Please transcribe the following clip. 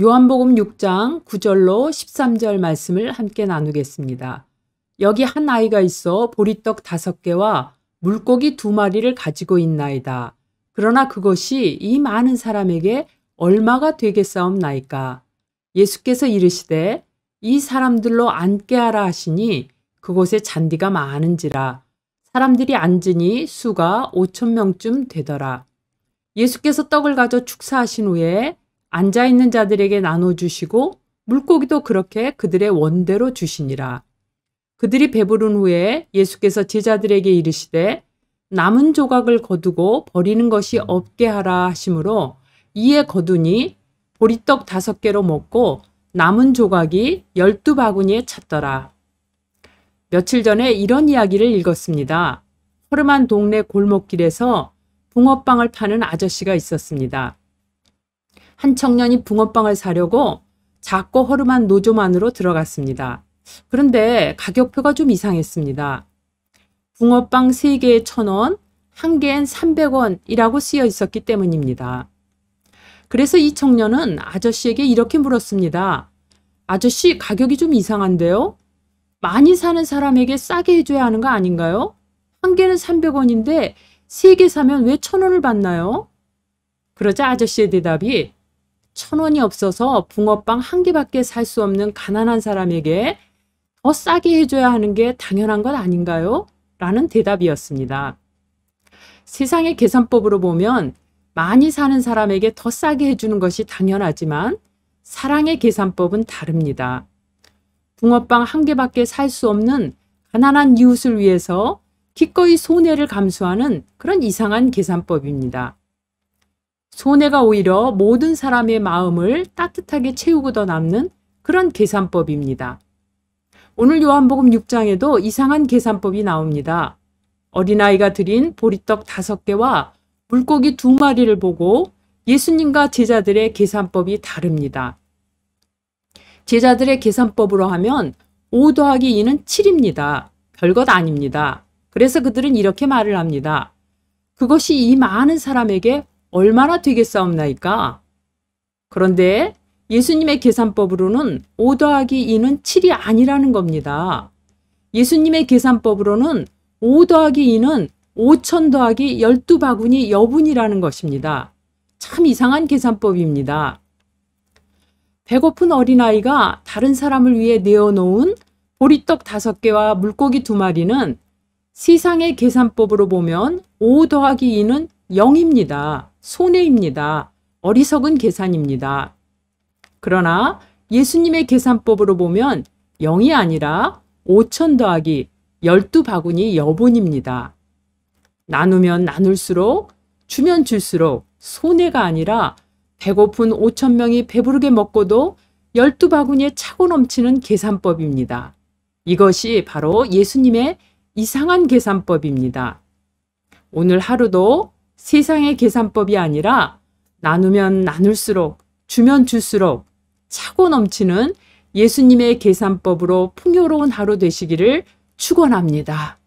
요한복음 6장 9절로 13절 말씀을 함께 나누겠습니다. 여기 한 아이가 있어 보리떡 다섯 개와 물고기 두 마리를 가지고 있나이다. 그러나 그것이 이 많은 사람에게 얼마가 되겠사옵나이까. 예수께서 이르시되 이 사람들로 앉게 하라 하시니 그곳에 잔디가 많은지라 사람들이 앉으니 수가 오천 명쯤 되더라. 예수께서 떡을 가져 축사하신 후에 앉아 있는 자들에게 나눠 주시고 물고기도 그렇게 그들의 원대로 주시니라. 그들이 배부른 후에 예수께서 제자들에게 이르시되 남은 조각을 거두고 버리는 것이 없게 하라 하심으로 이에 거두니 보리떡 다섯 개로 먹고 남은 조각이 열두 바구니에 찼더라. 며칠 전에 이런 이야기를 읽었습니다. 허름한 동네 골목길에서 붕어빵을 파는 아저씨가 있었습니다. 한 청년이 붕어빵을 사려고 작고 허름한 노점 안으로 들어갔습니다. 그런데 가격표가 좀 이상했습니다. 붕어빵 3개에 1,000원, 1개엔 300원이라고 쓰여 있었기 때문입니다. 그래서 이 청년은 아저씨에게 이렇게 물었습니다. 아저씨 가격이 좀 이상한데요? 많이 사는 사람에게 싸게 해줘야 하는 거 아닌가요? 한 개는 300원인데 3개 사면 왜1 0 0 0원을 받나요? 그러자 아저씨의 대답이 천 원이 없어서 붕어빵 한 개밖에 살 수 없는 가난한 사람에게 더 싸게 해줘야 하는 게 당연한 것 아닌가요? 라는 대답이었습니다. 세상의 계산법으로 보면 많이 사는 사람에게 더 싸게 해주는 것이 당연하지만 사랑의 계산법은 다릅니다. 붕어빵 한 개밖에 살 수 없는 가난한 이웃을 위해서 기꺼이 손해를 감수하는 그런 이상한 계산법입니다. 손해가 오히려 모든 사람의 마음을 따뜻하게 채우고 더 남는 그런 계산법입니다. 오늘 요한복음 6장에도 이상한 계산법이 나옵니다. 어린아이가 드린 보리떡 5개와 물고기 2마리를 보고 예수님과 제자들의 계산법이 다릅니다. 제자들의 계산법으로 하면 5 더하기 2는 7입니다. 별것 아닙니다. 그래서 그들은 이렇게 말을 합니다. 그것이 이 많은 사람에게 얼마나 되게싸움나이까 그런데 예수님의 계산법으로는 5 더하기 2는 7이 아니라는 겁니다. 예수님의 계산법으로는 5 더하기 2는 5천 더하기 12바구니 여분이라는 것입니다. 참 이상한 계산법입니다. 배고픈 어린아이가 다른 사람을 위해 내어놓은 보리떡 5개와 물고기 2마리는 세상의 계산법으로 보면 5 더하기 2는 0입니다. 손해입니다. 어리석은 계산입니다. 그러나 예수님의 계산법으로 보면 0이 아니라 5천 더하기 12바구니 여분입니다. 나누면 나눌수록 주면 줄수록 손해가 아니라 배고픈 5천 명이 배부르게 먹고도 12바구니에 차고 넘치는 계산법입니다. 이것이 바로 예수님의 이상한 계산법입니다. 오늘 하루도 세상의 계산법이 아니라 나누면 나눌수록 주면 줄수록 차고 넘치는 예수님의 계산법으로 풍요로운 하루 되시기를 축원합니다.